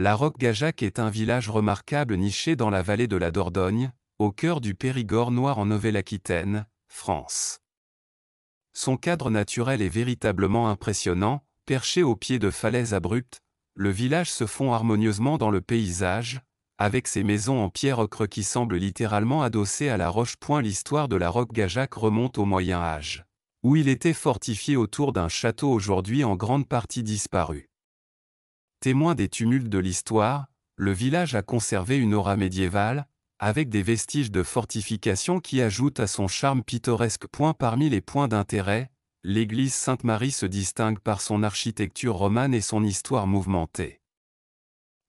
La Roque-Gajac est un village remarquable niché dans la vallée de la Dordogne, au cœur du Périgord noir en Nouvelle-Aquitaine, France. Son cadre naturel est véritablement impressionnant, perché au pied de falaises abruptes, le village se fond harmonieusement dans le paysage, avec ses maisons en pierre ocre qui semblent littéralement adossées à la roche. L'histoire de la Roque-Gajac remonte au Moyen Âge, où il était fortifié autour d'un château aujourd'hui en grande partie disparu. Témoin des tumultes de l'histoire, le village a conservé une aura médiévale, avec des vestiges de fortifications qui ajoutent à son charme pittoresque. Point parmi les points d'intérêt, l'église Sainte-Marie se distingue par son architecture romane et son histoire mouvementée.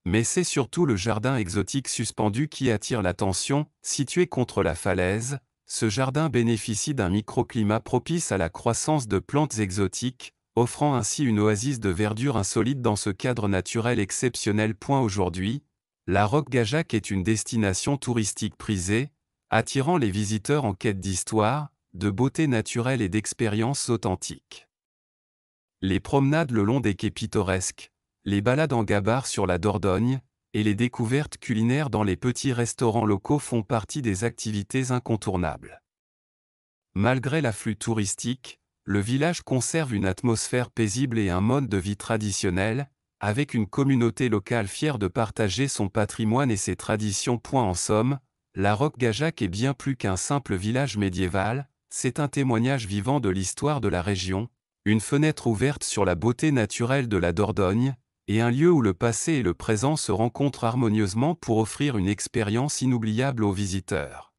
Mais c'est surtout le jardin exotique suspendu qui attire l'attention, situé contre la falaise, ce jardin bénéficie d'un microclimat propice à la croissance de plantes exotiques, offrant ainsi une oasis de verdure insolite dans ce cadre naturel exceptionnel. Aujourd'hui, la Roque Gajac est une destination touristique prisée, attirant les visiteurs en quête d'histoire, de beauté naturelle et d'expériences authentiques. Les promenades le long des quais pittoresques, les balades en gabarre sur la Dordogne, et les découvertes culinaires dans les petits restaurants locaux font partie des activités incontournables. Malgré l'afflux touristique, le village conserve une atmosphère paisible et un mode de vie traditionnel, avec une communauté locale fière de partager son patrimoine et ses traditions. Point en somme, la Roque Gajac est bien plus qu'un simple village médiéval, c'est un témoignage vivant de l'histoire de la région, une fenêtre ouverte sur la beauté naturelle de la Dordogne, et un lieu où le passé et le présent se rencontrent harmonieusement pour offrir une expérience inoubliable aux visiteurs.